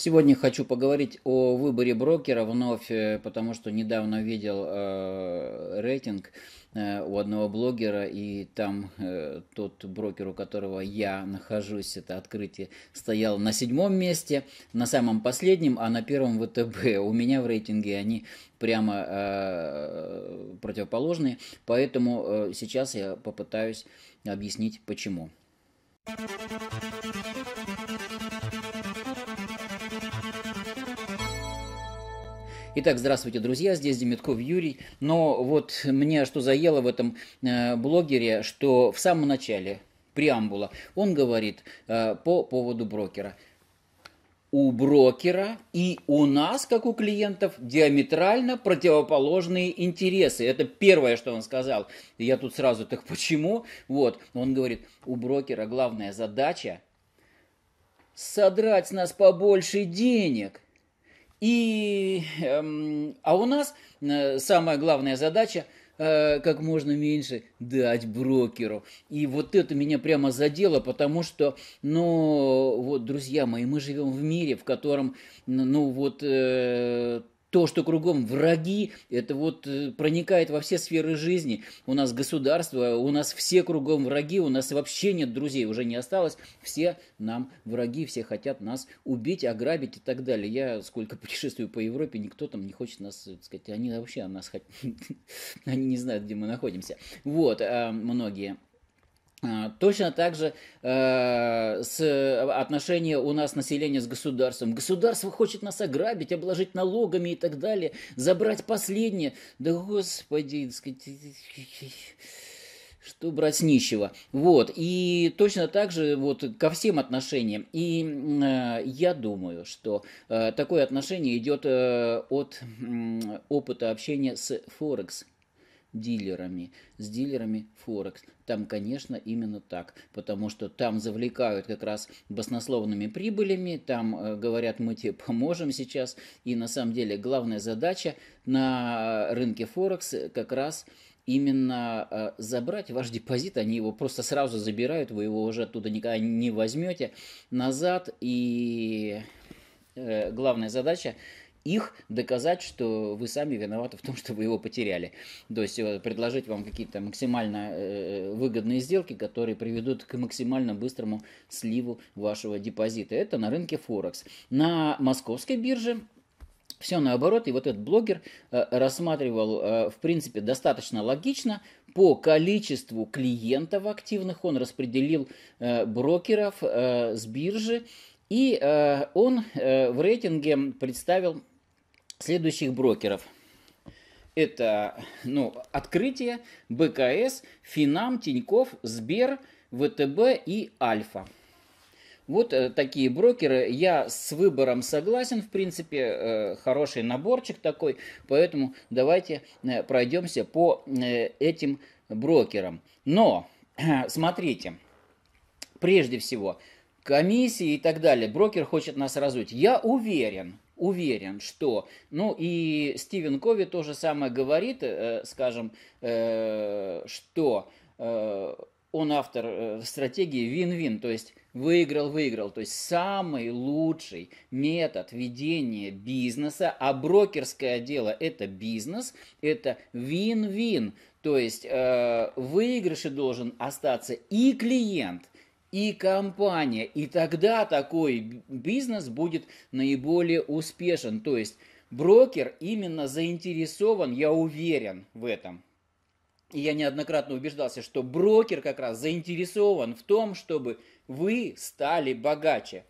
Сегодня хочу поговорить о выборе брокера вновь, э, потому что недавно видел э, рейтинг э, у одного блогера, и там э, тот брокер, у которого я нахожусь, это открытие, стоял на седьмом месте, на самом последнем, а на первом ВТБ. У меня в рейтинге они прямо э, противоположные, поэтому э, сейчас я попытаюсь объяснить почему. Итак, здравствуйте, друзья, здесь Демитков Юрий. Но вот мне что заело в этом э, блогере, что в самом начале преамбула он говорит э, по поводу брокера – у брокера и у нас, как у клиентов, диаметрально противоположные интересы. Это первое, что он сказал. Я тут сразу, так почему? Вот, он говорит, у брокера главная задача содрать с нас побольше денег – и, эм, а у нас э, самая главная задача э, как можно меньше дать брокеру. И вот это меня прямо задело, потому что, ну, вот, друзья мои, мы живем в мире, в котором, ну, вот... Э, то, что кругом враги, это вот э, проникает во все сферы жизни. У нас государство, у нас все кругом враги, у нас вообще нет друзей, уже не осталось. Все нам враги, все хотят нас убить, ограбить и так далее. Я сколько путешествую по Европе, никто там не хочет нас, э, так сказать, они вообще о нас хотят, они не знают, где мы находимся. Вот, а, многие. А, точно так же э, с э, отношения у нас населения с государством. Государство хочет нас ограбить, обложить налогами и так далее, забрать последнее. Да господи, что брать с нищего. Вот, и точно так же вот ко всем отношениям. И э, я думаю, что э, такое отношение идет э, от э, опыта общения с Форекс дилерами, с дилерами Форекс. Там, конечно, именно так, потому что там завлекают как раз баснословными прибылями, там э, говорят, мы тебе поможем сейчас, и на самом деле главная задача на рынке Форекс как раз именно э, забрать ваш депозит, они его просто сразу забирают, вы его уже оттуда никогда не возьмете назад. И э, главная задача их доказать, что вы сами виноваты в том, что вы его потеряли. То есть э, предложить вам какие-то максимально э, э, выгодные сделки, которые приведут к максимально быстрому сливу вашего депозита. Это на рынке Форекс. На московской бирже все наоборот, и вот этот блогер рассматривал, в принципе, достаточно логично. По количеству клиентов активных он распределил брокеров с биржи и э, он э, в рейтинге представил следующих брокеров. Это ну, открытие, БКС, Финам, Тиньков, Сбер, ВТБ и Альфа. Вот э, такие брокеры. Я с выбором согласен, в принципе, э, хороший наборчик такой, поэтому давайте э, пройдемся по э, этим брокерам. Но, э, смотрите, прежде всего, комиссии и так далее. Брокер хочет нас разуть. Я уверен, уверен, что... Ну и Стивен Кови то же самое говорит, э, скажем, э, что э, он автор э, стратегии вин-вин, то есть выиграл-выиграл. То есть самый лучший метод ведения бизнеса, а брокерское дело это бизнес, это вин-вин. То есть э, в должен остаться и клиент – и компания. И тогда такой бизнес будет наиболее успешен. То есть брокер именно заинтересован, я уверен в этом. И я неоднократно убеждался, что брокер как раз заинтересован в том, чтобы вы стали богаче.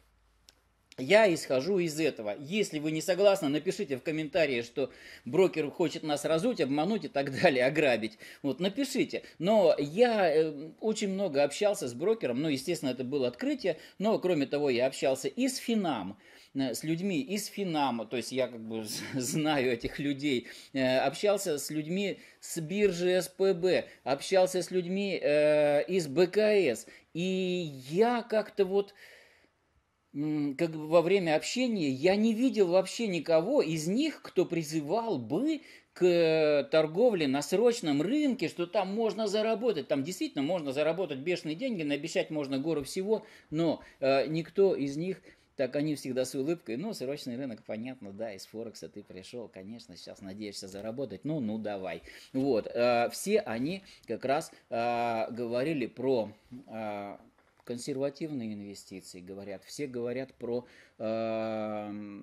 Я исхожу из этого. Если вы не согласны, напишите в комментарии, что брокер хочет нас разуть, обмануть и так далее, ограбить. Вот, напишите. Но я э, очень много общался с брокером, ну, естественно, это было открытие, но, кроме того, я общался и с Финам, э, с людьми из Финама, то есть я как бы знаю этих людей, э, общался с людьми с биржи СПБ, общался с людьми э, из БКС, и я как-то вот как бы во время общения я не видел вообще никого из них, кто призывал бы к торговле на срочном рынке, что там можно заработать. Там действительно можно заработать бешеные деньги, наобещать можно гору всего, но э, никто из них, так они всегда с улыбкой, ну, срочный рынок, понятно, да, из Форекса ты пришел, конечно, сейчас надеешься заработать, ну, ну, давай. Вот, э, все они как раз э, говорили про... Э, консервативные инвестиции говорят, все говорят про э,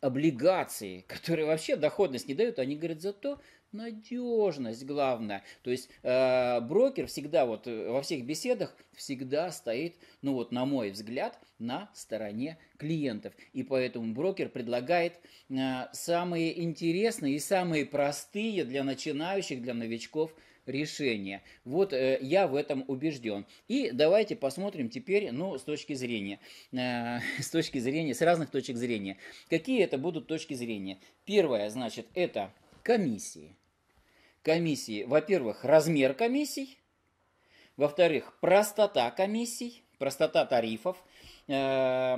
облигации, которые вообще доходность не дают, они говорят зато надежность главное. То есть э, брокер всегда вот э, во всех беседах всегда стоит, ну вот на мой взгляд, на стороне клиентов. И поэтому брокер предлагает э, самые интересные и самые простые для начинающих, для новичков – решение. Вот э, я в этом убежден. И давайте посмотрим теперь, ну, с точки зрения, э, с точки зрения, с разных точек зрения. Какие это будут точки зрения? Первое, значит, это комиссии. Комиссии, во-первых, размер комиссий, во-вторых, простота комиссий, простота тарифов, э,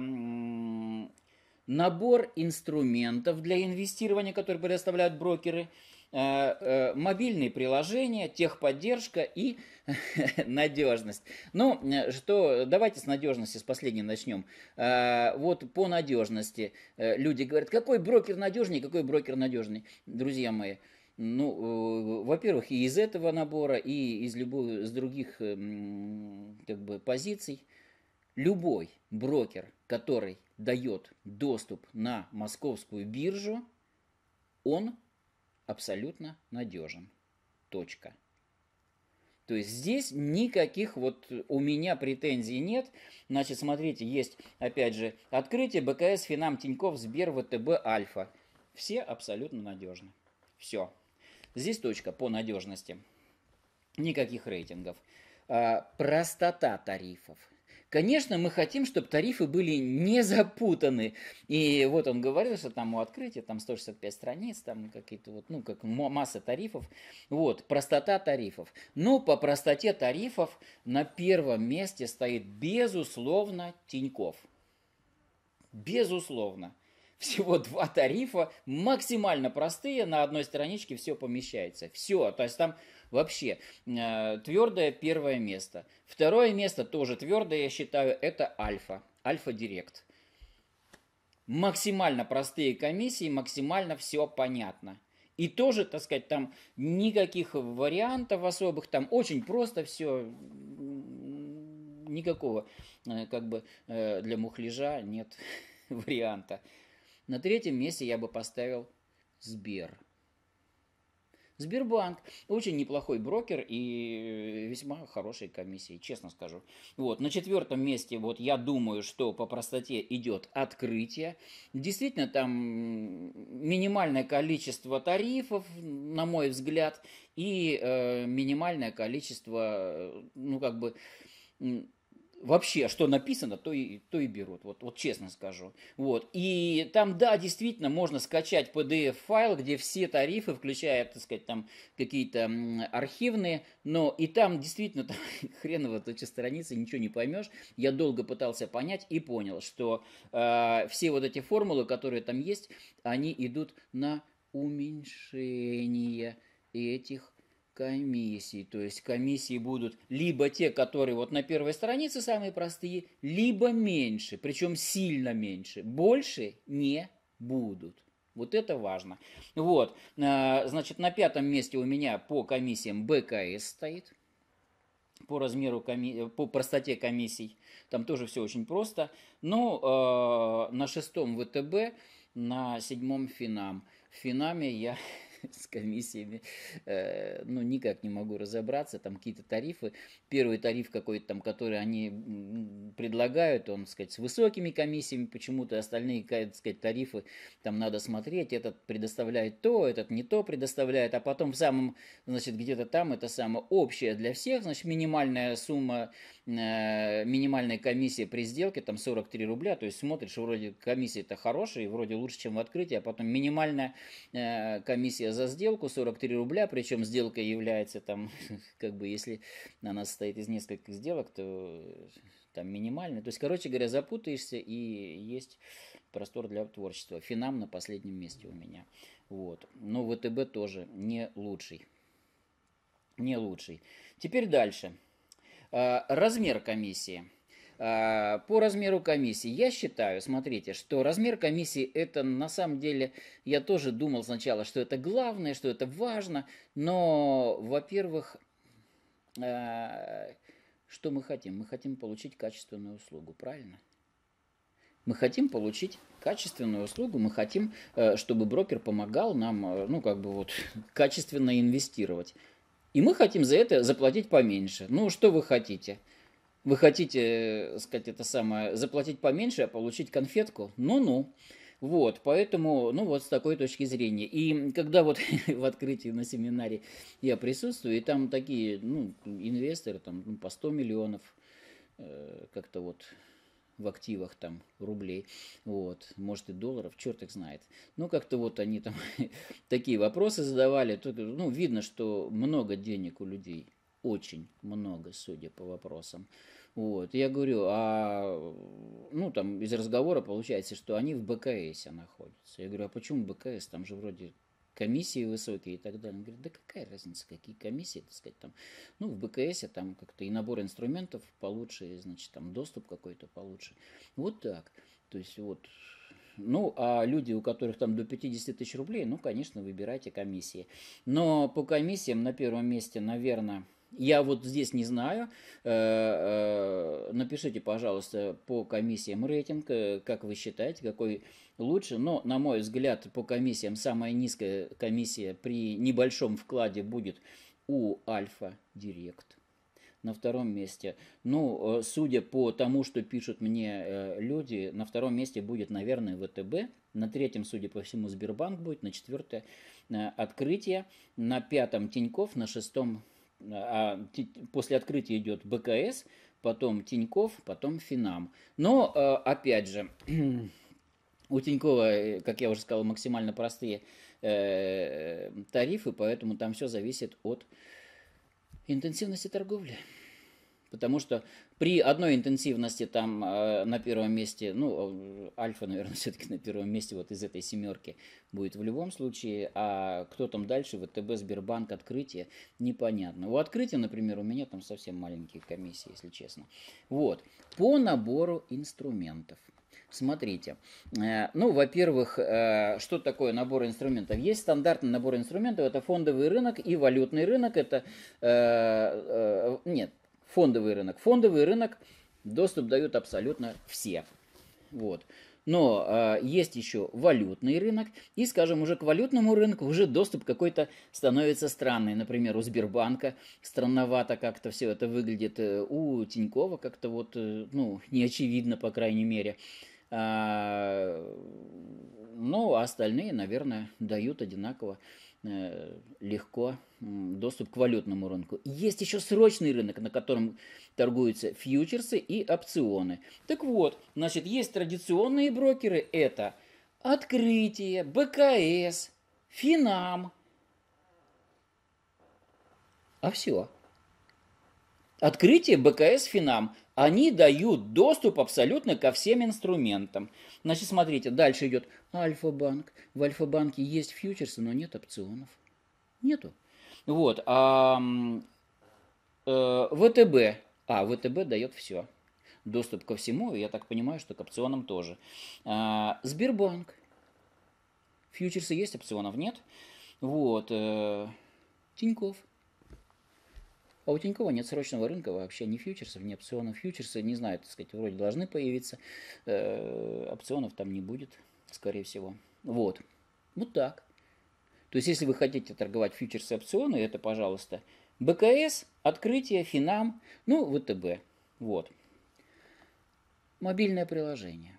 набор инструментов для инвестирования, которые предоставляют брокеры – Э, э, мобильные приложения, техподдержка и надежность. Ну, э, что, давайте с надежности с последней начнем. Вот по надежности люди говорят, какой брокер надежный, какой брокер надежный, друзья мои. Ну, во-первых, и из этого набора, и из любых из других как бы, позиций, любой брокер, который дает доступ на московскую биржу, он абсолютно надежен. Точка. То есть здесь никаких вот у меня претензий нет. Значит, смотрите, есть опять же открытие БКС, Финам, Тиньков, Сбер, ВТБ, Альфа. Все абсолютно надежны. Все. Здесь точка по надежности. Никаких рейтингов. А, простота тарифов. Конечно, мы хотим, чтобы тарифы были не запутаны. И вот он говорил, что там у открытия там 165 страниц, там какие-то вот, ну, как масса тарифов. Вот, простота тарифов. Но по простоте тарифов на первом месте стоит, безусловно, Тиньков. Безусловно. Всего два тарифа, максимально простые, на одной страничке все помещается. Все, то есть там Вообще, э, твердое первое место. Второе место тоже твердое, я считаю, это Альфа. Альфа Директ. Максимально простые комиссии, максимально все понятно. И тоже, так сказать, там никаких вариантов особых, там очень просто все, никакого э, как бы э, для мухляжа нет варианта. На третьем месте я бы поставил Сбер. Сбербанк очень неплохой брокер и э, весьма хорошей комиссии, честно скажу. Вот, на четвертом месте, вот я думаю, что по простоте идет открытие. Действительно, там минимальное количество тарифов, на мой взгляд, и э, минимальное количество, э, ну, как бы вообще, что написано, то и, то и берут, вот, вот честно скажу. Вот. И там, да, действительно, можно скачать PDF-файл, где все тарифы, включая, так сказать, там какие-то архивные, но и там действительно там, хреново эти страницы, ничего не поймешь. Я долго пытался понять и понял, что э, все вот эти формулы, которые там есть, они идут на уменьшение этих комиссии, То есть комиссии будут либо те, которые вот на первой странице самые простые, либо меньше, причем сильно меньше. Больше не будут. Вот это важно. Вот, а, значит, на пятом месте у меня по комиссиям БКС стоит по размеру коми... по простоте комиссий. Там тоже все очень просто. Но ну, а, на шестом ВТБ, на седьмом Финам. В Финаме я с комиссиями, э, ну, никак не могу разобраться, там какие-то тарифы. Первый тариф какой-то там, который они предлагают, он, так сказать, с высокими комиссиями почему-то, остальные, так сказать, тарифы там надо смотреть, этот предоставляет то, этот не то предоставляет, а потом в самом, значит, где-то там это самое общее для всех, значит, минимальная сумма Э, минимальной комиссии при сделке, там 43 рубля, то есть смотришь, вроде комиссия это хорошая, и вроде лучше, чем в открытии, а потом минимальная э, комиссия за сделку 43 рубля, причем сделка является там, как бы, если она состоит из нескольких сделок, то э, там минимальная. То есть, короче говоря, запутаешься и есть простор для творчества. Финам на последнем месте у меня. Вот. Но ВТБ тоже не лучший. Не лучший. Теперь дальше. Дальше. А, размер комиссии. А, по размеру комиссии я считаю, смотрите, что размер комиссии это на самом деле, я тоже думал сначала, что это главное, что это важно, но, во-первых, а, что мы хотим? Мы хотим получить качественную услугу, правильно? Мы хотим получить качественную услугу, мы хотим, э, чтобы брокер помогал нам, э, ну, как бы вот, качественно инвестировать. И мы хотим за это заплатить поменьше. Ну, что вы хотите? Вы хотите, э, сказать, это самое, заплатить поменьше, а получить конфетку? Ну-ну. Вот, поэтому, ну вот с такой точки зрения. И когда вот в открытии на семинаре я присутствую, и там такие, ну, инвесторы, там, ну, по 100 миллионов, э, как-то вот в активах там рублей, вот, может и долларов, черт их знает. Ну, как-то вот они там такие вопросы задавали, только, ну, видно, что много денег у людей, очень много, судя по вопросам. Вот, я говорю, а, ну, там, из разговора получается, что они в БКСе находятся. Я говорю, а почему БКС? Там же вроде комиссии высокие и так далее. Он говорит, да какая разница, какие комиссии, так сказать, там, ну, в БКСе там как-то и набор инструментов получше, и, значит, там доступ какой-то получше. Вот так. То есть вот ну, а люди, у которых там до 50 тысяч рублей, ну, конечно, выбирайте комиссии. Но по комиссиям на первом месте, наверное, я вот здесь не знаю. Э, э, напишите, пожалуйста, по комиссиям рейтинг, э, как вы считаете, какой лучше. Но, на мой взгляд, по комиссиям самая низкая комиссия при небольшом вкладе будет у Альфа Директ на втором месте. Ну, судя по тому, что пишут мне люди, на втором месте будет, наверное, ВТБ. На третьем, судя по всему, Сбербанк будет. На четвертое – Открытие. На пятом – Тиньков. На шестом а после открытия идет БКС, потом Тиньков, потом Финам. Но, а, опять же, у Тинькова, э, как я уже сказал, максимально простые э, тарифы, поэтому там все зависит от интенсивности торговли. Потому что при одной интенсивности там э, на первом месте, ну, альфа, наверное, все-таки на первом месте вот из этой семерки будет в любом случае, а кто там дальше, ВТБ, Сбербанк, открытие, непонятно. У открытия, например, у меня там совсем маленькие комиссии, если честно. Вот, по набору инструментов. Смотрите, э, ну, во-первых, э, что такое набор инструментов? Есть стандартный набор инструментов, это фондовый рынок и валютный рынок, это, э, нет, фондовый рынок. Фондовый рынок доступ дают абсолютно все. Вот. Но э, есть еще валютный рынок, и, скажем, уже к валютному рынку уже доступ какой-то становится странный. Например, у Сбербанка странновато как-то все это выглядит, э, у Тинькова как-то вот, э, ну, неочевидно по крайней мере. А, ну, а остальные, наверное, дают одинаково. Э, легко доступ к валютному рынку. Есть еще срочный рынок, на котором торгуются фьючерсы и опционы. Так вот, значит, есть традиционные брокеры, это Открытие, БКС, Финам. А все. Открытие БКС Финам. Они дают доступ абсолютно ко всем инструментам. Значит, смотрите, дальше идет Альфа-банк. В Альфа-банке есть фьючерсы, но нет опционов. Нету. Вот. А, э, ВТБ. А, ВТБ дает все. Доступ ко всему, и я так понимаю, что к опционам тоже. А, Сбербанк. Фьючерсы есть, опционов нет. Вот. Э, Тиньков. А у Тинькова нет срочного рынка вообще, ни фьючерсов, ни опционов. Фьючерсы, не знаю, так сказать, вроде должны появиться, э, опционов там не будет, скорее всего. Вот, вот так. То есть, если вы хотите торговать фьючерсы, опционы, это, пожалуйста, БКС, открытие, Финам, ну, ВТБ. Вот. Мобильное приложение.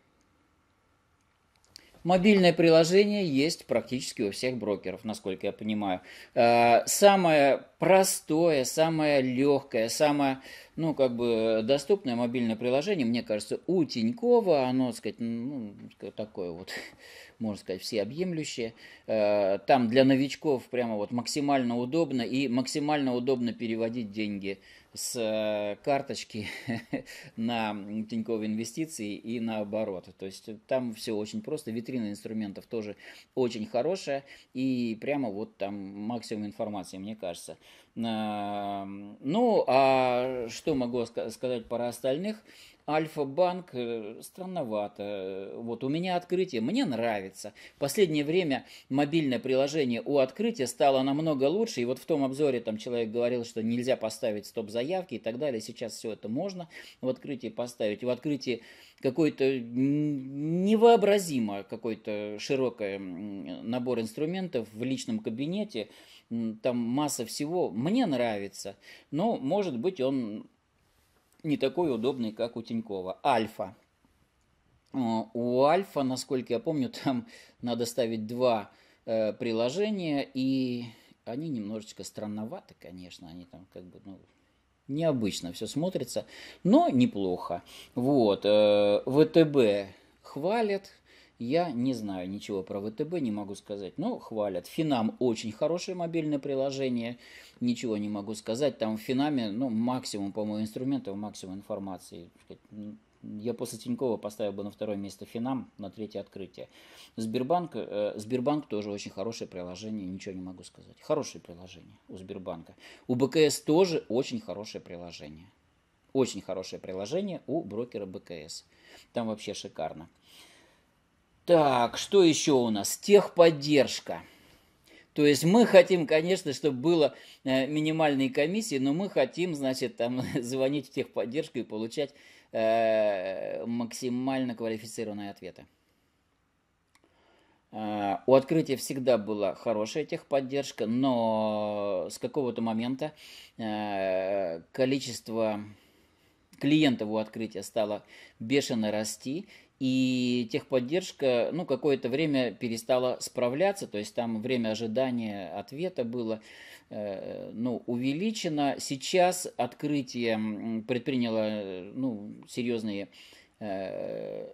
Мобильное приложение есть практически у всех брокеров, насколько я понимаю. Э, самое простое, самое легкое, самое, ну, как бы доступное мобильное приложение, мне кажется, у Тинькова, оно, так сказать, ну, такое вот, можно сказать, всеобъемлющее. Э, там для новичков прямо вот максимально удобно и максимально удобно переводить деньги с э, карточки на Тинькофф инвестиции и наоборот. То есть э, там все очень просто, витрина инструментов тоже очень хорошая и прямо вот там максимум информации, мне кажется. Эм, ну, а что могу сказать про остальных? Альфа-банк э, странновато. Вот у меня открытие, мне нравится. В последнее время мобильное приложение у открытия стало намного лучше. И вот в том обзоре там человек говорил, что нельзя поставить стоп-заявки и так далее. Сейчас все это можно в открытии поставить. в открытии какой-то невообразимо какой-то широкий набор инструментов в личном кабинете – там масса всего. Мне нравится, но, может быть, он не такой удобный, как у Тинькова. Альфа. У Альфа, насколько я помню, там надо ставить два э, приложения, и они немножечко странноваты, конечно, они там как бы, ну, необычно все смотрится, но неплохо. Вот, э, ВТБ хвалят, я не знаю ничего про ВТБ, не могу сказать, но ну, хвалят. Финам очень хорошее мобильное приложение, ничего не могу сказать. Там в Финаме ну, максимум, по-моему, инструментов, максимум информации. Я после Тинькова поставил бы на второе место Финам, на третье открытие. Сбербанк, э, Сбербанк тоже очень хорошее приложение, ничего не могу сказать. Хорошее приложение у Сбербанка. У БКС тоже очень хорошее приложение. Очень хорошее приложение у брокера БКС. Там вообще шикарно. Так, что еще у нас? Техподдержка. То есть мы хотим, конечно, чтобы было э, минимальные комиссии, но мы хотим, значит, там звонить в техподдержку и получать э, максимально квалифицированные ответы. Э, у открытия всегда была хорошая техподдержка, но с какого-то момента э, количество клиентов у открытия стало бешено расти, и техподдержка, ну, какое-то время перестала справляться, то есть там время ожидания ответа было, э, ну, увеличено. Сейчас открытие предприняло, ну, серьезные э,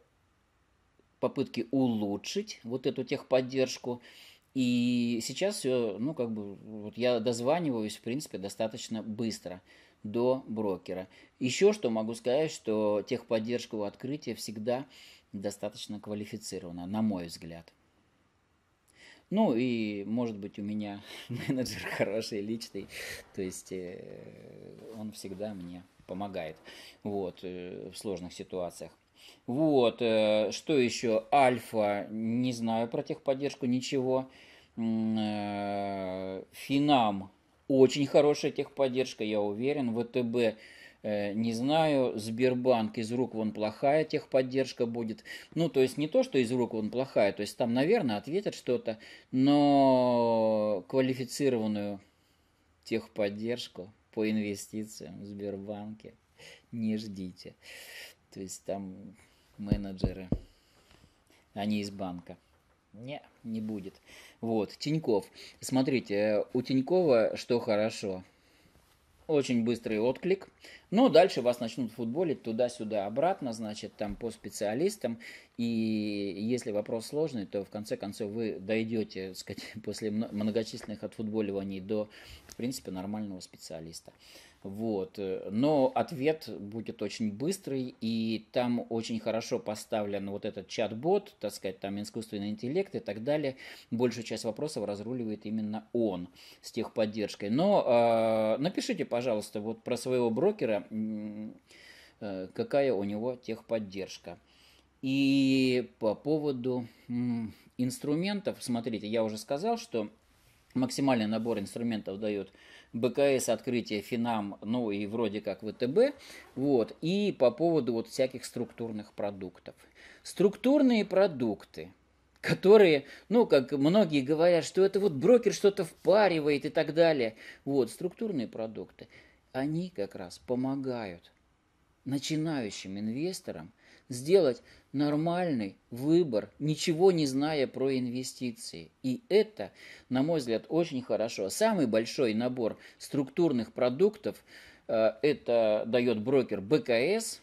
попытки улучшить вот эту техподдержку. И сейчас все, ну, как бы, вот я дозваниваюсь, в принципе, достаточно быстро до брокера. Еще что могу сказать, что техподдержка у открытия всегда достаточно квалифицирована, на мой взгляд. Ну и, может быть, у меня менеджер хороший, личный, то есть э, он всегда мне помогает вот, э, в сложных ситуациях. Вот, э, что еще? Альфа, не знаю про техподдержку, ничего. Финам, очень хорошая техподдержка, я уверен. ВТБ, Э, не знаю, Сбербанк из рук вон плохая техподдержка будет. Ну, то есть не то, что из рук вон плохая, то есть там, наверное, ответят что-то, но квалифицированную техподдержку по инвестициям в Сбербанке не ждите. То есть там менеджеры, они из банка. Не, не будет. Вот, Тиньков. Смотрите, э, у Тинькова что хорошо – очень быстрый отклик. Но дальше вас начнут футболить туда-сюда, обратно, значит, там по специалистам. И если вопрос сложный, то в конце концов вы дойдете, сказать, после многочисленных отфутболиваний до, в принципе, нормального специалиста. Вот. Э, но ответ будет очень быстрый, и там очень хорошо поставлен вот этот чат-бот, так сказать, там искусственный интеллект и так далее. Большую часть вопросов разруливает именно он с техподдержкой. Но э, напишите, пожалуйста, вот про своего брокера, э, какая у него техподдержка. И по поводу э, инструментов, смотрите, я уже сказал, что максимальный набор инструментов дает БКС открытие Финам, ну и вроде как ВТБ, вот, и по поводу вот всяких структурных продуктов. Структурные продукты – которые, ну, как многие говорят, что это вот брокер что-то впаривает и так далее. Вот, структурные продукты, они как раз помогают начинающим инвесторам сделать нормальный выбор, ничего не зная про инвестиции. И это, на мой взгляд, очень хорошо. Самый большой набор структурных продуктов э, это дает брокер БКС.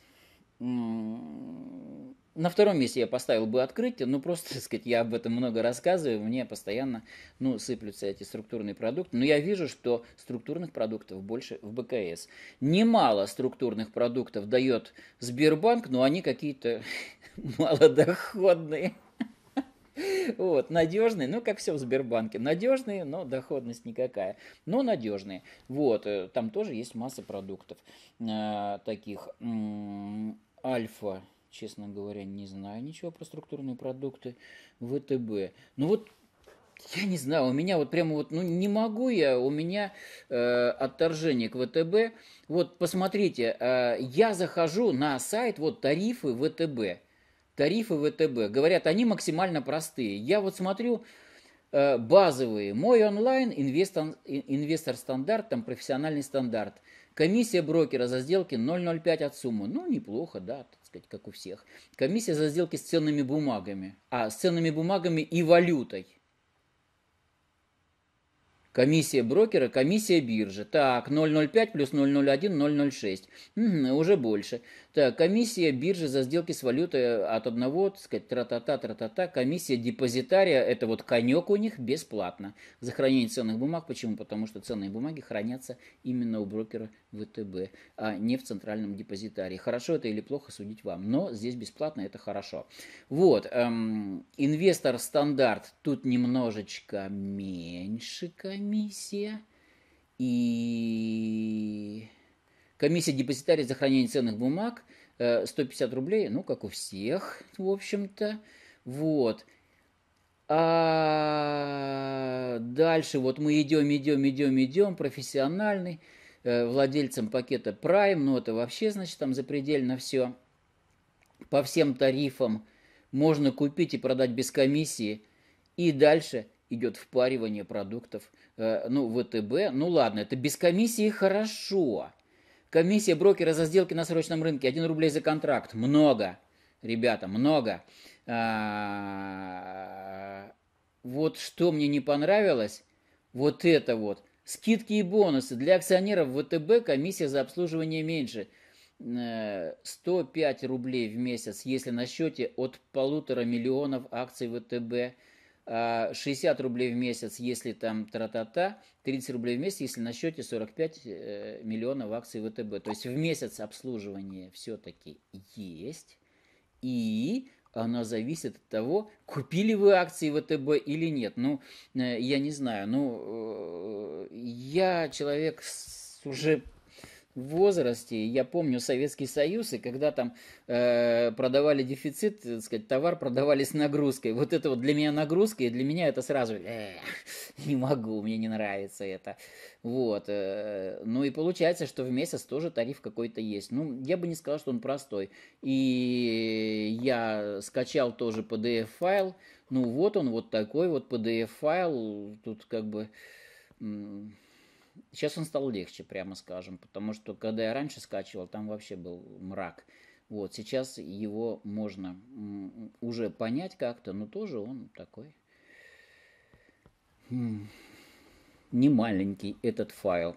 На втором месте я поставил бы открытие, ну просто, так сказать, я об этом много рассказываю, мне постоянно, ну, сыплются эти структурные продукты, но я вижу, что структурных продуктов больше в БКС. Немало структурных продуктов дает Сбербанк, но они какие-то малодоходные. Вот, надежные, ну, как все в Сбербанке. Надежные, но доходность никакая. Но надежные. Вот, э, там тоже есть масса продуктов э, таких. Альфа, честно говоря, не знаю ничего про структурные продукты ВТБ. Ну вот я не знаю, у меня вот прямо вот, ну не могу я, у меня э, отторжение к ВТБ. Вот посмотрите, э, я захожу на сайт, вот тарифы ВТБ. Тарифы ВТБ. Говорят, они максимально простые. Я вот смотрю э, базовые. Мой онлайн, инвестор, инвестор стандарт, там профессиональный стандарт. Комиссия брокера за сделки 0,05 от суммы. Ну, неплохо, да, сказать, как у всех. Комиссия за сделки с ценными бумагами. А, с ценными бумагами и валютой. Комиссия брокера, комиссия биржи. Так, 0,05 плюс 0,01, 0,06. Угу, уже больше. Так, комиссия биржи за сделки с валютой э, от одного, так сказать, тра-та-та, тра-та-та. Комиссия депозитария, это вот конек у них бесплатно. За хранение ценных бумаг. Почему? Потому что ценные бумаги хранятся именно у брокера ВТБ, а не в центральном депозитарии. Хорошо это или плохо судить вам, но здесь бесплатно это хорошо. Вот, эм, инвестор стандарт тут немножечко меньше, конечно комиссия и комиссия депозитария за хранение ценных бумаг 150 э, рублей, ну, как у всех, в общем-то. Вот. А дальше вот мы идем, идем, идем, идем, профессиональный, э, владельцем пакета Prime, ну это вообще, значит, там запредельно все. По всем тарифам можно купить и продать без комиссии. И дальше идет впаривание продуктов, э, ну, ВТБ, ну ладно, это без комиссии хорошо. Комиссия брокера за сделки на срочном рынке, 1 рублей за контракт, много, ребята, много. А, вот что мне не понравилось, вот это вот. Скидки и бонусы. Для акционеров ВТБ комиссия за обслуживание меньше. 105 э, рублей в месяц, если на счете от полутора миллионов акций ВТБ – 60 э, рублей в месяц, если там тра-та-та, 30 рублей в месяц, если на счете 45 э, миллионов акций ВТБ. То есть в месяц обслуживание все-таки есть, и оно зависит от того, купили вы акции ВТБ или нет. Ну, э, я не знаю, ну, я человек с уже возрасте. Я помню Советский Союз, и когда там э, продавали дефицит, так сказать, товар продавали с нагрузкой. Вот это вот для меня нагрузка, и для меня это сразу э, не могу, мне не нравится это. Вот. Э, ну и получается, что в месяц тоже тариф какой-то есть. Ну, я бы не сказал, что он простой. И я скачал тоже PDF-файл. Ну вот он, вот такой вот PDF-файл. Тут как бы... Сейчас он стал легче, прямо скажем, потому что когда я раньше скачивал, там вообще был мрак. Вот, сейчас его можно уже понять как-то, но тоже он такой не маленький этот файл.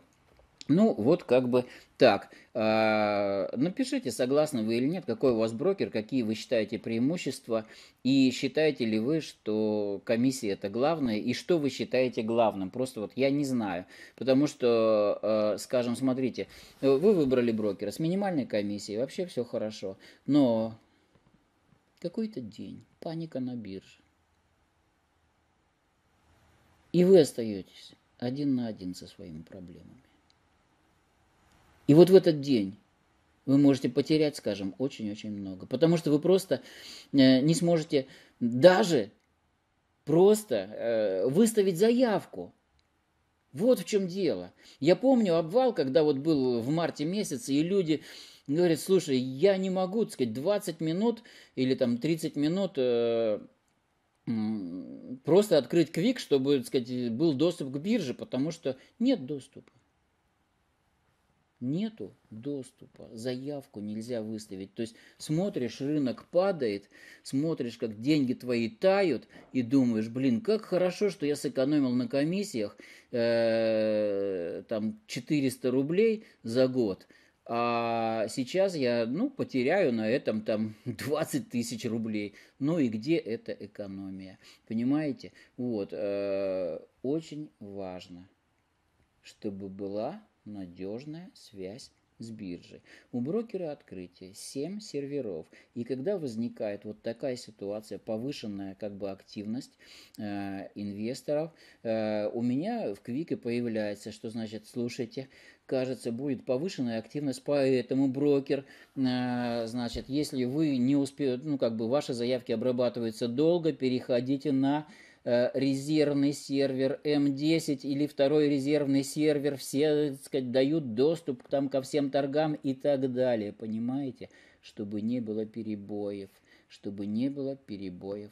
Ну, вот как бы так. А, напишите, согласны вы или нет, какой у вас брокер, какие вы считаете преимущества, и считаете ли вы, что комиссия это главное, и что вы считаете главным. Просто вот я не знаю, потому что, а, скажем, смотрите, вы выбрали брокера с минимальной комиссией, вообще все хорошо, но какой-то день, паника на бирже, и вы остаетесь один на один со своими проблемами. И вот в этот день вы можете потерять, скажем, очень-очень много, потому что вы просто э, не сможете даже просто э, выставить заявку. Вот в чем дело. Я помню обвал, когда вот был в марте месяце, и люди говорят, слушай, я не могу, так сказать, 20 минут или там 30 минут э, просто открыть квик, чтобы, так сказать, был доступ к бирже, потому что нет доступа нету доступа, заявку нельзя выставить. То есть смотришь, рынок падает, смотришь, как деньги твои тают, и думаешь, блин, как хорошо, что я сэкономил на комиссиях э, там 400 рублей за год, а сейчас я, ну, потеряю на этом там 20 тысяч рублей. Ну и где эта экономия? Понимаете? Вот, э, очень важно, чтобы была надежная связь с биржей. У брокера Открытие 7 серверов. И когда возникает вот такая ситуация, повышенная как бы активность э, инвесторов, э, у меня в Квике появляется, что значит, слушайте, кажется, будет повышенная активность, поэтому брокер, э, значит, если вы не успеете, ну как бы ваши заявки обрабатываются долго, переходите на Э, резервный сервер М10 или второй резервный сервер, все, так сказать, дают доступ там ко всем торгам и так далее, понимаете? Чтобы не было перебоев, чтобы не было перебоев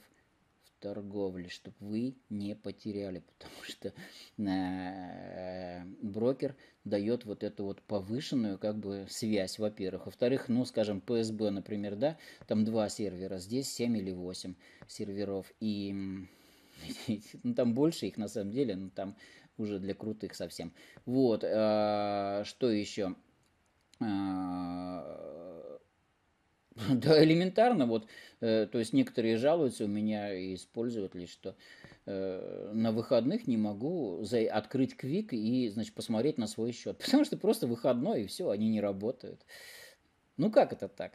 в торговле, чтобы вы не потеряли, потому что э, брокер дает вот эту вот повышенную как бы связь, во-первых. Во-вторых, ну, скажем, ПСБ, например, да, там два сервера, здесь 7 или 8 серверов, и ну, там больше их на самом деле, но ну, там уже для крутых совсем. Вот, э, что еще? Э, да, элементарно, вот, э, то есть некоторые жалуются у меня и пользователи, что на выходных не могу за... открыть квик и, значит, посмотреть на свой счет, потому что просто выходной, и все, они не работают. Ну как это так?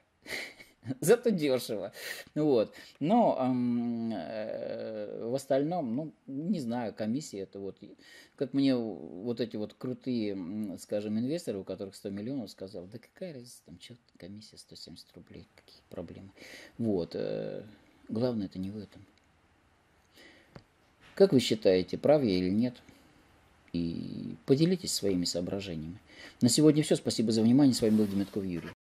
Зато дешево. Вот. Но э, в остальном, ну, не знаю, комиссия это вот... Как мне вот эти вот крутые, скажем, инвесторы, у которых 100 миллионов, сказал, да какая разница, там что комиссия 170 рублей, какие проблемы. Вот. Э, главное это не в этом. Как вы считаете, прав я или нет? И поделитесь своими соображениями. На сегодня все. Спасибо за внимание. С вами был Демятков Юрий.